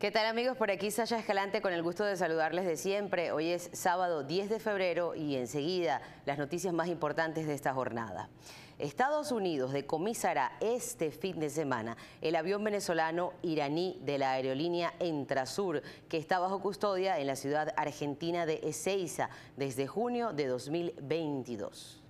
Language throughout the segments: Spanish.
¿Qué tal amigos? Por aquí Saya Escalante con el gusto de saludarles de siempre. Hoy es sábado 10 de febrero y enseguida las noticias más importantes de esta jornada. Estados Unidos decomisará este fin de semana el avión venezolano iraní de la aerolínea Entrasur, que está bajo custodia en la ciudad argentina de Ezeiza desde junio de 2022.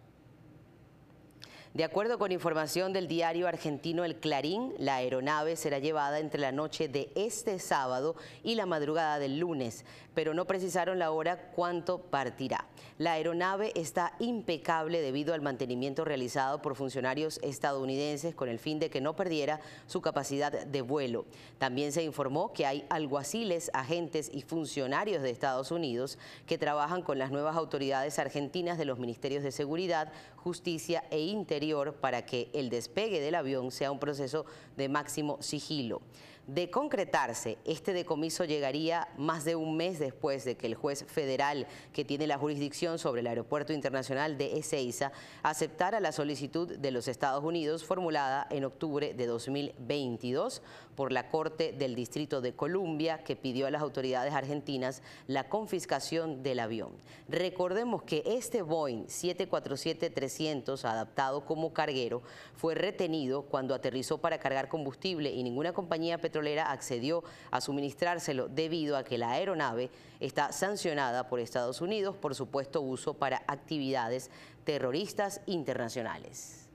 De acuerdo con información del diario argentino El Clarín, la aeronave será llevada entre la noche de este sábado y la madrugada del lunes, pero no precisaron la hora cuánto partirá. La aeronave está impecable debido al mantenimiento realizado por funcionarios estadounidenses con el fin de que no perdiera su capacidad de vuelo. También se informó que hay alguaciles, agentes y funcionarios de Estados Unidos que trabajan con las nuevas autoridades argentinas de los ministerios de Seguridad, Justicia e Interior para que el despegue del avión sea un proceso de máximo sigilo. De concretarse, este decomiso llegaría más de un mes después de que el juez federal que tiene la jurisdicción sobre el Aeropuerto Internacional de Ezeiza aceptara la solicitud de los Estados Unidos formulada en octubre de 2022 por la Corte del Distrito de Columbia que pidió a las autoridades argentinas la confiscación del avión. Recordemos que este Boeing 747-300 adaptado como carguero fue retenido cuando aterrizó para cargar combustible y ninguna compañía petrolera petrolera accedió a suministrárselo debido a que la aeronave está sancionada por Estados Unidos por supuesto uso para actividades terroristas internacionales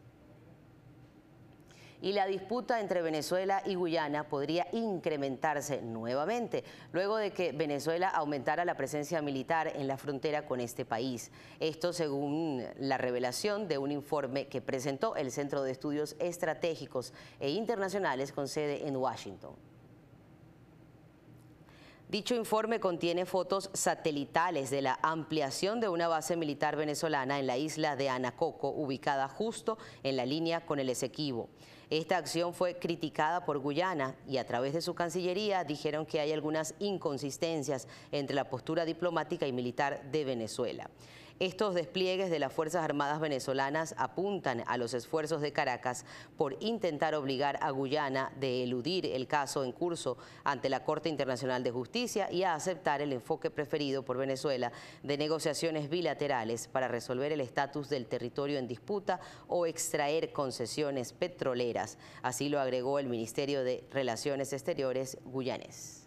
y la disputa entre Venezuela y Guyana podría incrementarse nuevamente luego de que Venezuela aumentara la presencia militar en la frontera con este país. Esto según la revelación de un informe que presentó el Centro de Estudios Estratégicos e Internacionales con sede en Washington. Dicho informe contiene fotos satelitales de la ampliación de una base militar venezolana en la isla de Anacoco, ubicada justo en la línea con el Esequibo. Esta acción fue criticada por Guyana y a través de su Cancillería dijeron que hay algunas inconsistencias entre la postura diplomática y militar de Venezuela. Estos despliegues de las Fuerzas Armadas venezolanas apuntan a los esfuerzos de Caracas por intentar obligar a Guyana de eludir el caso en curso ante la Corte Internacional de Justicia y a aceptar el enfoque preferido por Venezuela de negociaciones bilaterales para resolver el estatus del territorio en disputa o extraer concesiones petroleras. Así lo agregó el Ministerio de Relaciones Exteriores guyanés.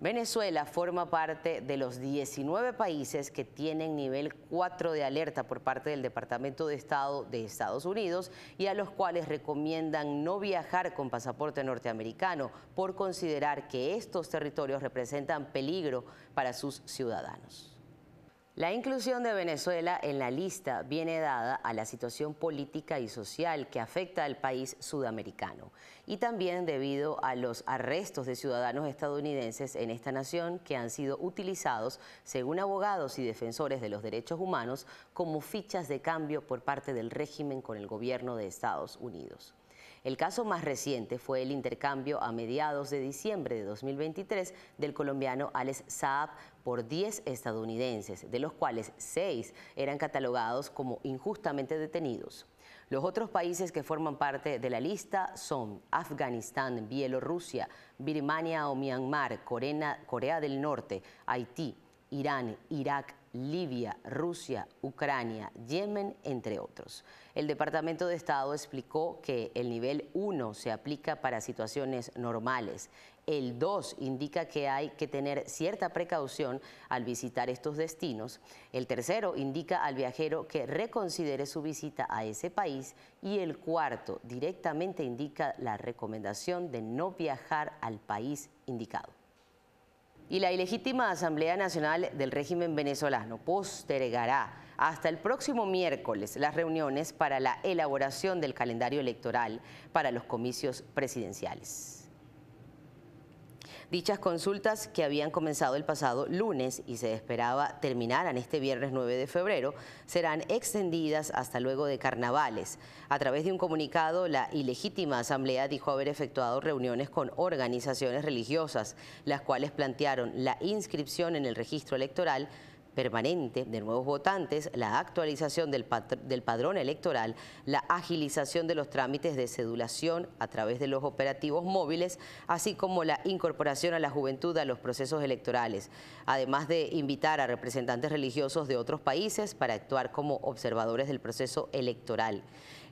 Venezuela forma parte de los 19 países que tienen nivel 4 de alerta por parte del Departamento de Estado de Estados Unidos y a los cuales recomiendan no viajar con pasaporte norteamericano por considerar que estos territorios representan peligro para sus ciudadanos. La inclusión de Venezuela en la lista viene dada a la situación política y social que afecta al país sudamericano y también debido a los arrestos de ciudadanos estadounidenses en esta nación que han sido utilizados, según abogados y defensores de los derechos humanos, como fichas de cambio por parte del régimen con el gobierno de Estados Unidos. El caso más reciente fue el intercambio a mediados de diciembre de 2023 del colombiano Alex Saab por 10 estadounidenses, de los cuales 6 eran catalogados como injustamente detenidos. Los otros países que forman parte de la lista son Afganistán, Bielorrusia, Birmania o Myanmar, Corea del Norte, Haití, Irán, Irak, Libia, Rusia, Ucrania, Yemen, entre otros. El Departamento de Estado explicó que el nivel 1 se aplica para situaciones normales. El 2 indica que hay que tener cierta precaución al visitar estos destinos. El tercero indica al viajero que reconsidere su visita a ese país. Y el cuarto directamente indica la recomendación de no viajar al país indicado y la ilegítima Asamblea Nacional del régimen venezolano postergará hasta el próximo miércoles las reuniones para la elaboración del calendario electoral para los comicios presidenciales. Dichas consultas que habían comenzado el pasado lunes y se esperaba terminaran este viernes 9 de febrero, serán extendidas hasta luego de carnavales. A través de un comunicado, la ilegítima asamblea dijo haber efectuado reuniones con organizaciones religiosas, las cuales plantearon la inscripción en el registro electoral permanente de nuevos votantes, la actualización del, padrón electoral, la agilización de los trámites de cedulación a través de los operativos móviles, así como la incorporación a la juventud a los procesos electorales, además de invitar a representantes religiosos de otros países para actuar como observadores del proceso electoral.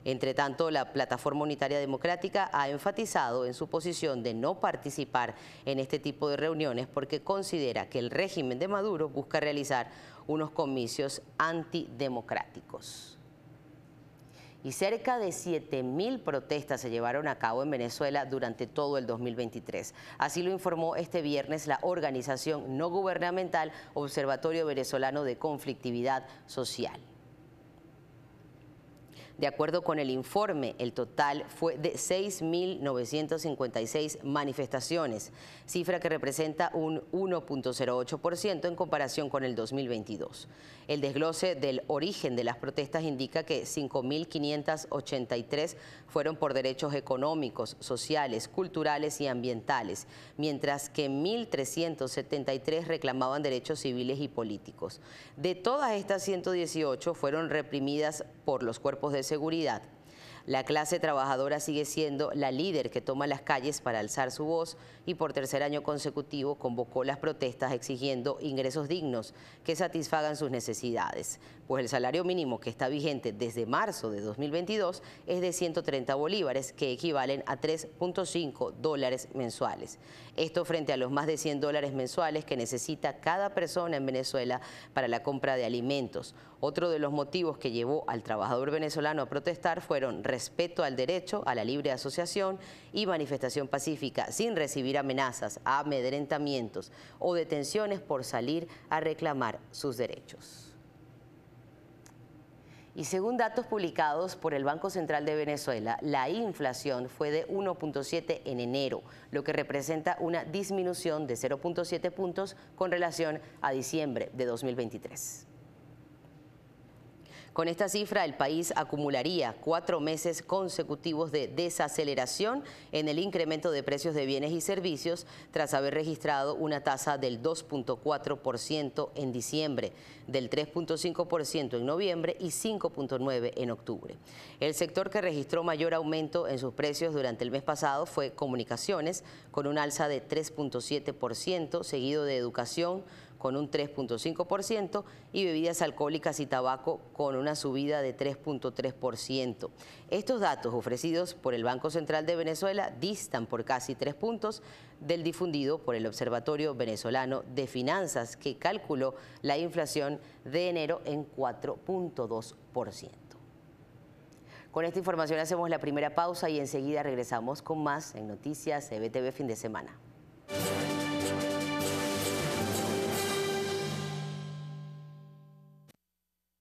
Entre tanto, la Plataforma Unitaria Democrática ha enfatizado en su posición de no participar en este tipo de reuniones porque considera que el régimen de Maduro busca realizar unos comicios antidemocráticos y cerca de mil protestas se llevaron a cabo en Venezuela durante todo el 2023. Así lo informó este viernes la organización no gubernamental Observatorio Venezolano de Conflictividad Social. De acuerdo con el informe, el total fue de 6.956 manifestaciones, cifra que representa un 1.08% en comparación con el 2022. El desglose del origen de las protestas indica que 5.583 fueron por derechos económicos, sociales, culturales y ambientales, mientras que 1.373 reclamaban derechos civiles y políticos. De todas estas 118 fueron reprimidas por los cuerpos de seguridad. La clase trabajadora sigue siendo la líder que toma las calles para alzar su voz y por tercer año consecutivo convocó las protestas exigiendo ingresos dignos que satisfagan sus necesidades, pues el salario mínimo que está vigente desde marzo de 2022 es de 130 bolívares, que equivalen a 3.5 dólares mensuales. Esto frente a los más de 100 dólares mensuales que necesita cada persona en Venezuela para la compra de alimentos. Otro de los motivos que llevó al trabajador venezolano a protestar fueron respeto al derecho a la libre asociación y manifestación pacífica sin recibir amenazas, amedrentamientos o detenciones por salir a reclamar sus derechos. Y según datos publicados por el Banco Central de Venezuela, la inflación fue de 1.7 en enero, lo que representa una disminución de 0.7 puntos con relación a diciembre de 2023. Con esta cifra, el país acumularía cuatro meses consecutivos de desaceleración en el incremento de precios de bienes y servicios tras haber registrado una tasa del 2.4% en diciembre, del 3.5% en noviembre y 5.9% en octubre. El sector que registró mayor aumento en sus precios durante el mes pasado fue comunicaciones, con un alza de 3.7%, seguido de educación, con un 3.5% y bebidas alcohólicas y tabaco con una subida de 3.3%. Estos datos ofrecidos por el Banco Central de Venezuela distan por casi tres puntos del difundido por el Observatorio Venezolano de Finanzas, que calculó la inflación de enero en 4.2%. Con esta información hacemos la primera pausa y enseguida regresamos con más en Noticias CBTV Fin de Semana.